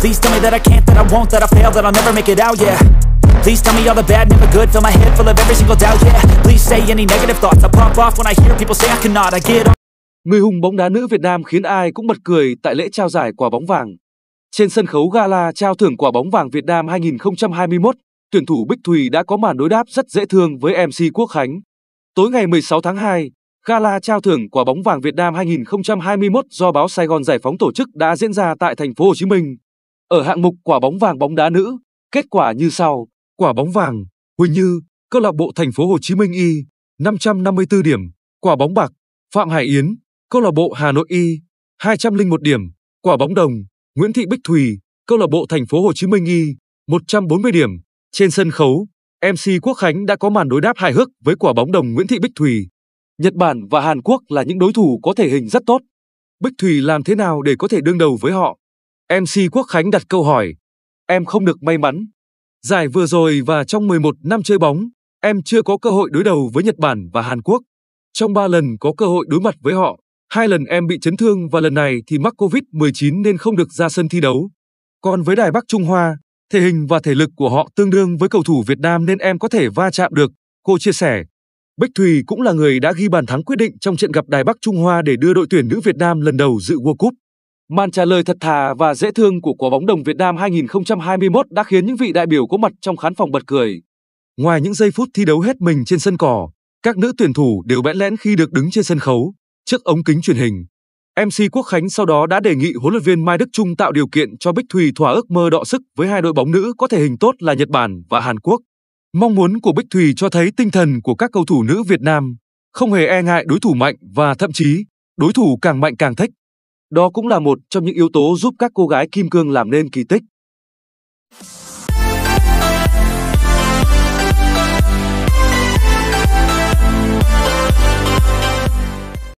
Please tell me that I can't, that I won't, that I fail, that I'll never make it out, yeah Please tell me all the bad, never good Fill my head full of every single doubt, yeah Please say any negative thoughts I pop off when I hear people say I cannot, I get on Người hùng bóng đá nữ Việt Nam khiến ai cũng bật cười tại lễ trao giải quả bóng vàng. Trên sân khấu gala trao thưởng quả bóng vàng Việt Nam 2021, tuyển thủ Bích Thùy đã có màn đối đáp rất dễ thương với MC Quốc Khánh. Tối ngày 16 tháng 2, gala trao thưởng quả bóng vàng Việt Nam 2021 do báo Sài Gòn Giải phóng tổ chức đã diễn ra tại thành phố Hồ Chí Minh. Ở hạng mục quả bóng vàng bóng đá nữ, kết quả như sau: quả bóng vàng, Huỳnh Như, câu lạc bộ Thành phố Hồ Chí Minh Y, 554 điểm, quả bóng bạc, Phạm Hải Yến, câu lạc bộ Hà Nội Y, 201 điểm, quả bóng đồng, Nguyễn Thị Bích Thùy, câu lạc bộ Thành phố Hồ Chí Minh Y, 140 điểm. Trên sân khấu, MC Quốc Khánh đã có màn đối đáp hài hước với quả bóng đồng Nguyễn Thị Bích Thùy. Nhật Bản và Hàn Quốc là những đối thủ có thể hình rất tốt. Bích Thùy làm thế nào để có thể đương đầu với họ? MC Quốc Khánh đặt câu hỏi, em không được may mắn. Giải vừa rồi và trong 11 năm chơi bóng, em chưa có cơ hội đối đầu với Nhật Bản và Hàn Quốc. Trong 3 lần có cơ hội đối mặt với họ, hai lần em bị chấn thương và lần này thì mắc Covid-19 nên không được ra sân thi đấu. Còn với Đài Bắc Trung Hoa, thể hình và thể lực của họ tương đương với cầu thủ Việt Nam nên em có thể va chạm được, cô chia sẻ. Bích Thùy cũng là người đã ghi bàn thắng quyết định trong trận gặp Đài Bắc Trung Hoa để đưa đội tuyển nữ Việt Nam lần đầu dự World Cup. Màn trả lời thật thà và dễ thương của quả bóng đồng Việt Nam 2021 đã khiến những vị đại biểu có mặt trong khán phòng bật cười. Ngoài những giây phút thi đấu hết mình trên sân cỏ, các nữ tuyển thủ đều bẽn lẽn khi được đứng trên sân khấu, trước ống kính truyền hình. MC Quốc Khánh sau đó đã đề nghị huấn luyện viên Mai Đức Trung tạo điều kiện cho Bích Thùy thỏa ước mơ đọ sức với hai đội bóng nữ có thể hình tốt là Nhật Bản và Hàn Quốc. Mong muốn của Bích Thùy cho thấy tinh thần của các cầu thủ nữ Việt Nam, không hề e ngại đối thủ mạnh và thậm chí, đối thủ càng mạnh càng thích. Đó cũng là một trong những yếu tố giúp các cô gái kim cương làm nên kỳ tích.